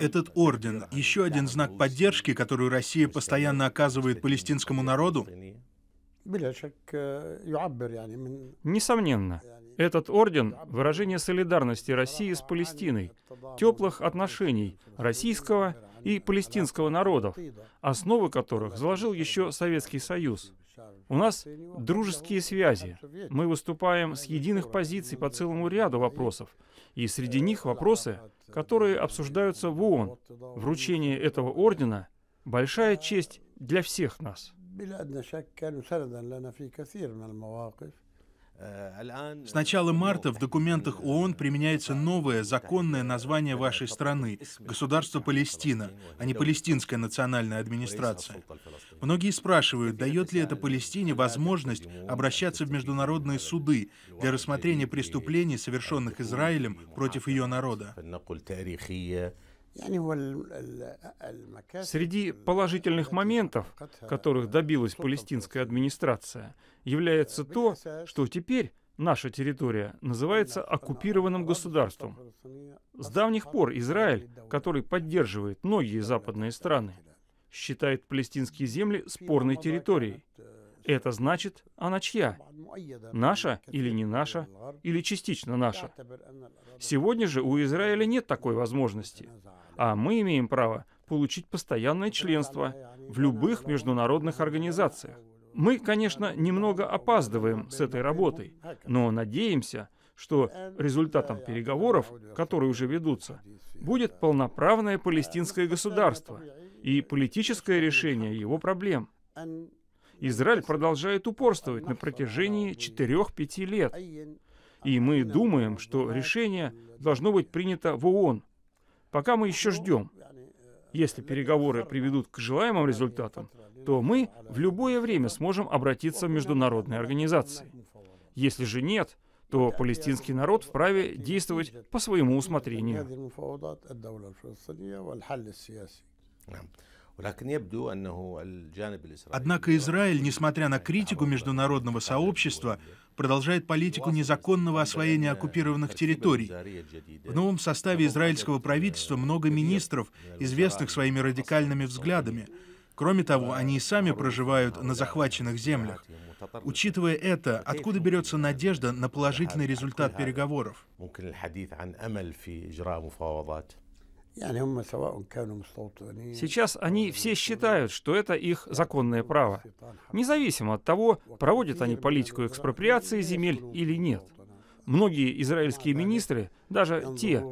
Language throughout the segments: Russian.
Этот орден — еще один знак поддержки, которую Россия постоянно оказывает палестинскому народу? Несомненно. Этот орден — выражение солидарности России с Палестиной, теплых отношений российского и палестинского народов, основы которых заложил еще Советский Союз. У нас дружеские связи. Мы выступаем с единых позиций по целому ряду вопросов. И среди них вопросы, которые обсуждаются в ООН. Вручение этого ордена — большая честь для всех нас. بلا أدنى شك لنا في كثير من المواقف Э, С начала ну, марта в документах ООН применяется новое законное название вашей страны – государство Палестина, а не Палестинская национальная администрация. Многие спрашивают, дает ли это Палестине возможность обращаться в международные суды для рассмотрения преступлений, совершенных Израилем против ее народа. Среди положительных моментов, которых добилась палестинская администрация, является то, что теперь наша территория называется оккупированным государством. С давних пор Израиль, который поддерживает многие западные страны, считает палестинские земли спорной территорией, это значит, она чья? Наша или не наша? Или частично наша? Сегодня же у Израиля нет такой возможности. А мы имеем право получить постоянное членство в любых международных организациях. Мы, конечно, немного опаздываем с этой работой, но надеемся, что результатом переговоров, которые уже ведутся, будет полноправное палестинское государство и политическое решение его проблем. Израиль продолжает упорствовать на протяжении 4-5 лет. И мы думаем, что решение должно быть принято в ООН. Пока мы еще ждем. Если переговоры приведут к желаемым результатам, то мы в любое время сможем обратиться в международные организации. Если же нет, то палестинский народ вправе действовать по своему усмотрению. Однако Израиль, несмотря на критику международного сообщества, продолжает политику незаконного освоения оккупированных территорий. В новом составе израильского правительства много министров, известных своими радикальными взглядами. Кроме того, они и сами проживают на захваченных землях. Учитывая это, откуда берется надежда на положительный результат переговоров? Сейчас они все считают, что это их э, законное право, независимо от того, проводят они политику экспроприации земель или нет. Многие израильские министры, даже те,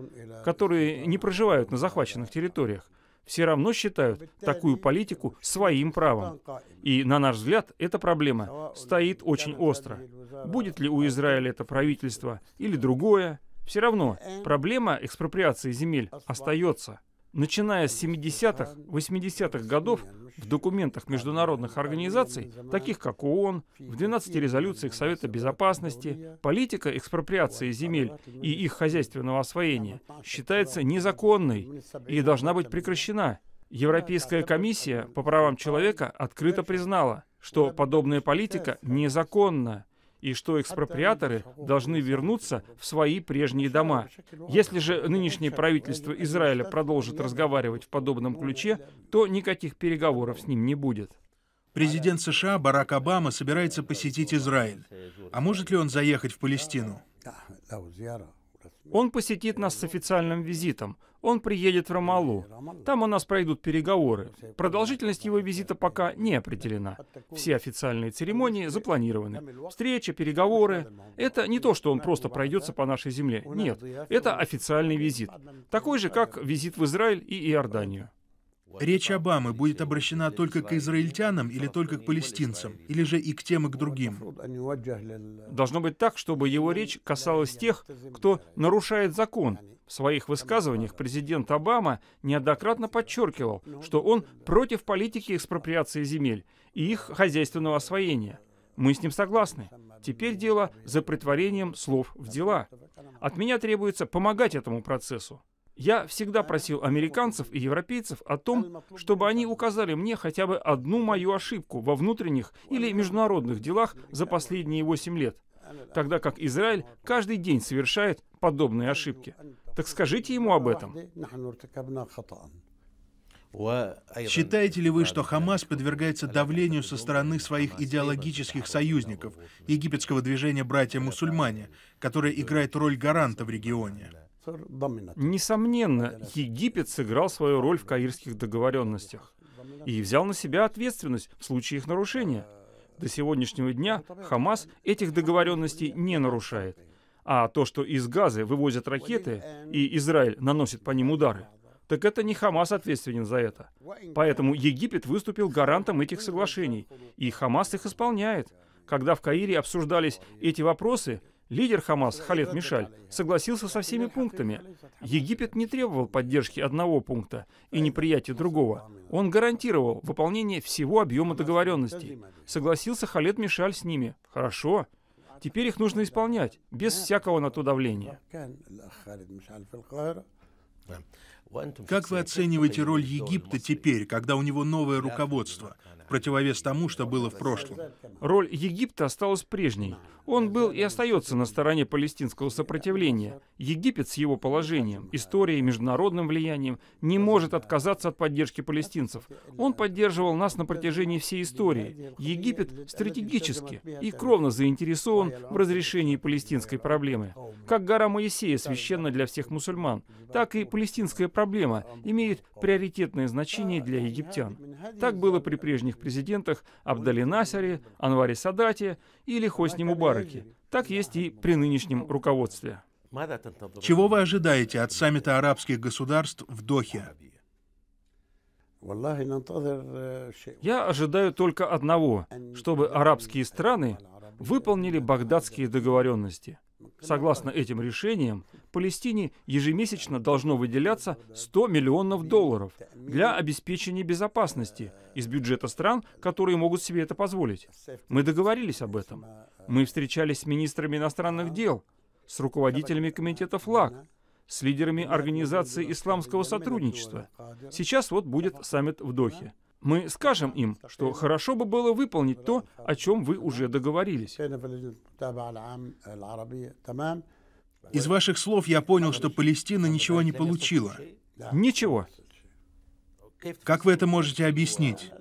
которые не проживают на захваченных территориях, все равно считают такую политику своим правом. И, на наш взгляд, эта проблема стоит очень остро. Будет ли у Израиля это правительство или другое, все равно э. проблема экспроприации земель остается. Начиная с 70-х, 80-х годов ну, в документах международных организаций, таких как ООН, в 12 резолюциях Совета Безопасности, политика экспроприации земель и ну, их хозяйственного освоения считается незаконной ну, и должна быть прекращена. Европейская комиссия по правам человека открыто признала, что подобная политика незаконна и что экспроприаторы должны вернуться в свои прежние дома. Если же нынешнее правительство Израиля продолжит разговаривать в подобном ключе, то никаких переговоров с ним не будет. Президент США Барак Обама собирается посетить Израиль. А может ли он заехать в Палестину? Он посетит нас с официальным визитом. Он приедет в Рамалу. Там у нас пройдут переговоры. Продолжительность его визита пока не определена. Все официальные церемонии запланированы. Встречи, переговоры. Это не то, что он просто пройдется по нашей земле. Нет, это официальный визит. Такой же, как визит в Израиль и Иорданию. Речь Обамы будет обращена только к израильтянам или только к палестинцам, или же и к тем, и к другим. Должно быть так, чтобы его речь касалась тех, кто нарушает закон. В своих высказываниях президент Обама неоднократно подчеркивал, что он против политики экспроприации земель и их хозяйственного освоения. Мы с ним согласны. Теперь дело за притворением слов в дела. От меня требуется помогать этому процессу. Я всегда просил американцев и европейцев о том, чтобы они указали мне хотя бы одну мою ошибку во внутренних или международных делах за последние 8 лет, тогда как Израиль каждый день совершает подобные ошибки. Так скажите ему об этом. Считаете ли вы, что Хамас подвергается давлению со стороны своих идеологических союзников, египетского движения «Братья-мусульмане», которое играет роль гаранта в регионе? Несомненно, Египет сыграл свою роль в каирских договоренностях и взял на себя ответственность в случае их нарушения. До сегодняшнего дня Хамас этих договоренностей не нарушает. А то, что из Газы вывозят ракеты, и Израиль наносит по ним удары, так это не Хамас ответственен за это. Поэтому Египет выступил гарантом этих соглашений, и Хамас их исполняет. Когда в Каире обсуждались эти вопросы, Лидер Хамас, Халет Мишаль, согласился со всеми пунктами. Египет не требовал поддержки одного пункта и неприятия другого. Он гарантировал выполнение всего объема договоренностей. Согласился Халет Мишаль с ними. Хорошо. Теперь их нужно исполнять, без всякого на то давления. Как вы оцениваете роль Египта теперь, когда у него новое руководство, противовес тому, что было в прошлом? Роль Египта осталась прежней. Он был и остается на стороне палестинского сопротивления. Египет с его положением, историей, международным влиянием не может отказаться от поддержки палестинцев. Он поддерживал нас на протяжении всей истории. Египет стратегически и кровно заинтересован в разрешении палестинской проблемы. Как гора Моисея священна для всех мусульман, так и палестинская проблема а, имеет а, приоритетное значение для а, египтян. Так было при прежних президентах Абдали Насаре, Анваре Садате или Хосни Мубараке. Так есть и при нынешнем руководстве. Чего вы ожидаете от саммита арабских государств в Дохе? Э, Я ожидаю только одного, чтобы арабские страны выполнили багдадские договоренности – Согласно этим решениям, Палестине ежемесячно должно выделяться 100 миллионов долларов для обеспечения безопасности из бюджета стран, которые могут себе это позволить. Мы договорились об этом. Мы встречались с министрами иностранных дел, с руководителями комитета ФЛАГ, с лидерами Организации исламского сотрудничества. Сейчас вот будет саммит в Дохе. Мы скажем им, что хорошо бы было выполнить то, о чем вы уже договорились. Из ваших слов я понял, что Палестина ничего не получила. Ничего. Как вы это можете объяснить?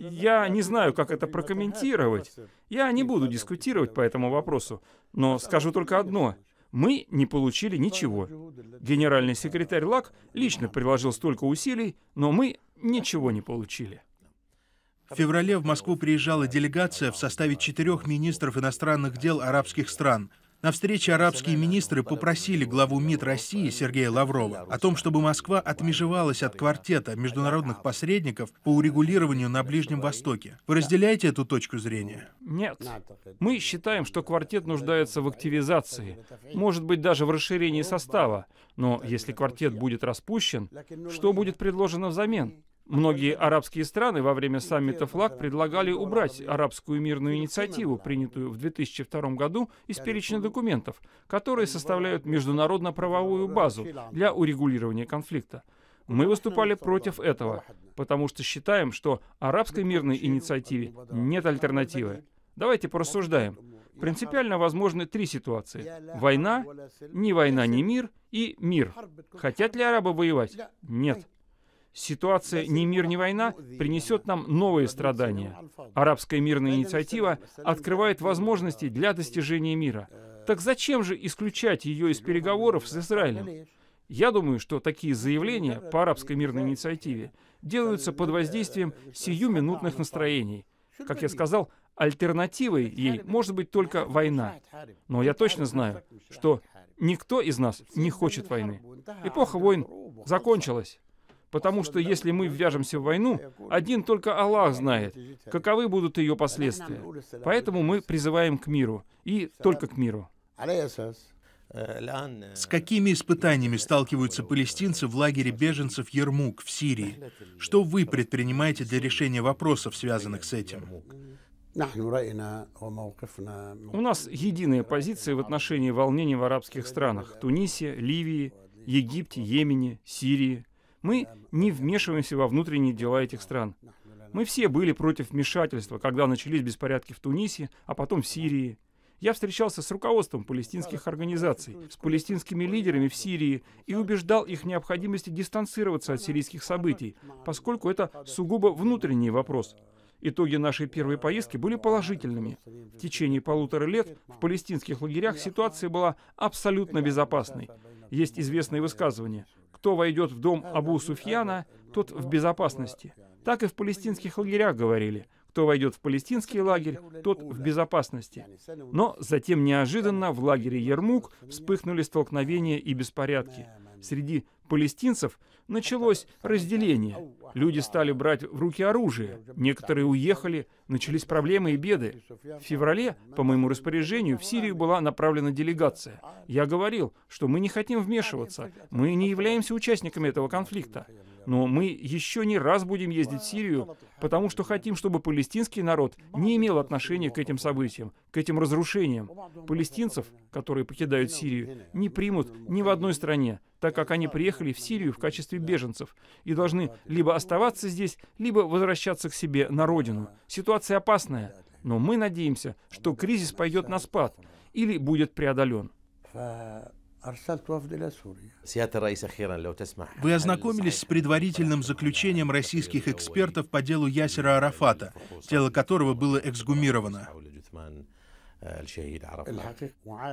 Я не знаю, как это прокомментировать. Я не буду дискутировать по этому вопросу, но скажу только одно мы не получили типа ничего. Генеральный секретарь ЛАК лично приложил столько усилий, но мы ничего не получили. В феврале в Москву приезжала делегация в составе четырех министров иностранных дел арабских стран – на встрече арабские министры попросили главу МИД России Сергея Лаврова о том, чтобы Москва отмежевалась от квартета международных посредников по урегулированию на Ближнем Востоке. Вы разделяете эту точку зрения? Нет. Мы считаем, что квартет нуждается в активизации, может быть даже в расширении состава. Но если квартет будет распущен, что будет предложено взамен? Многие арабские страны во время саммита ФЛАГ предлагали убрать арабскую мирную инициативу, принятую в 2002 году, из перечня документов, которые составляют международно-правовую базу для урегулирования конфликта. Мы выступали против этого, потому что считаем, что арабской мирной инициативе нет альтернативы. Давайте порассуждаем. Принципиально возможны три ситуации. Война, ни война, ни мир и мир. Хотят ли арабы воевать? Нет. Ситуация «Ни мир, ни война» принесет нам новые страдания. Арабская мирная инициатива открывает возможности для достижения мира. Так зачем же исключать ее из переговоров с Израилем? Я думаю, что такие заявления по арабской мирной инициативе делаются под воздействием сиюминутных настроений. Как я сказал, альтернативой ей может быть только война. Но я точно знаю, что никто из нас не хочет войны. Эпоха войн закончилась. Потому что если мы ввяжемся в войну, один только Аллах знает, каковы будут ее последствия. Поэтому мы призываем к миру. И только к миру. С какими испытаниями сталкиваются палестинцы в лагере беженцев Ермук в Сирии? Что вы предпринимаете для решения вопросов, связанных с этим? У нас единая позиция в отношении волнений в арабских странах – Тунисе, Ливии, Египте, Йемене, Сирии. Мы не вмешиваемся во внутренние дела этих стран. Мы все были против вмешательства, когда начались беспорядки в Тунисе, а потом в Сирии. Я встречался с руководством палестинских организаций, с палестинскими лидерами в Сирии и убеждал их необходимости дистанцироваться от сирийских событий, поскольку это сугубо внутренний вопрос. Итоги нашей первой поездки были положительными. В течение полутора лет в палестинских лагерях ситуация была абсолютно безопасной. Есть известные высказывания кто войдет в дом Абу Суфьяна, тот в безопасности. Так и в палестинских лагерях говорили. Кто войдет в палестинский лагерь, тот в безопасности. Но затем неожиданно в лагере Ермук вспыхнули столкновения и беспорядки среди палестинцев началось разделение. Люди стали брать в руки оружие. Некоторые уехали, начались проблемы и беды. В феврале, по моему распоряжению, в Сирию была направлена делегация. Я говорил, что мы не хотим вмешиваться, мы не являемся участниками этого конфликта. Но мы еще не раз будем ездить в Сирию, потому что хотим, чтобы палестинский народ не имел отношения к этим событиям, к этим разрушениям. Палестинцев, которые покидают Сирию, не примут ни в одной стране, так как они приехали в Сирию в качестве беженцев и должны либо оставаться здесь, либо возвращаться к себе на родину. Ситуация опасная, но мы надеемся, что кризис пойдет на спад или будет преодолен. Вы ознакомились с предварительным заключением российских экспертов по делу Ясера Арафата, тело которого было эксгумировано.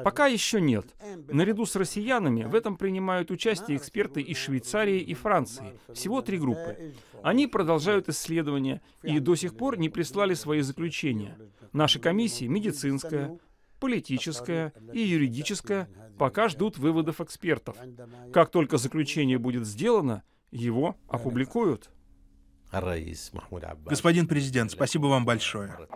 Пока еще нет. Наряду с россиянами в этом принимают участие эксперты из Швейцарии и Франции. Всего три группы. Они продолжают исследования и до сих пор не прислали свои заключения. Наша комиссия медицинская, политическая и юридическая, пока ждут выводов экспертов. Как только заключение будет сделано, его опубликуют. Господин президент, спасибо вам большое.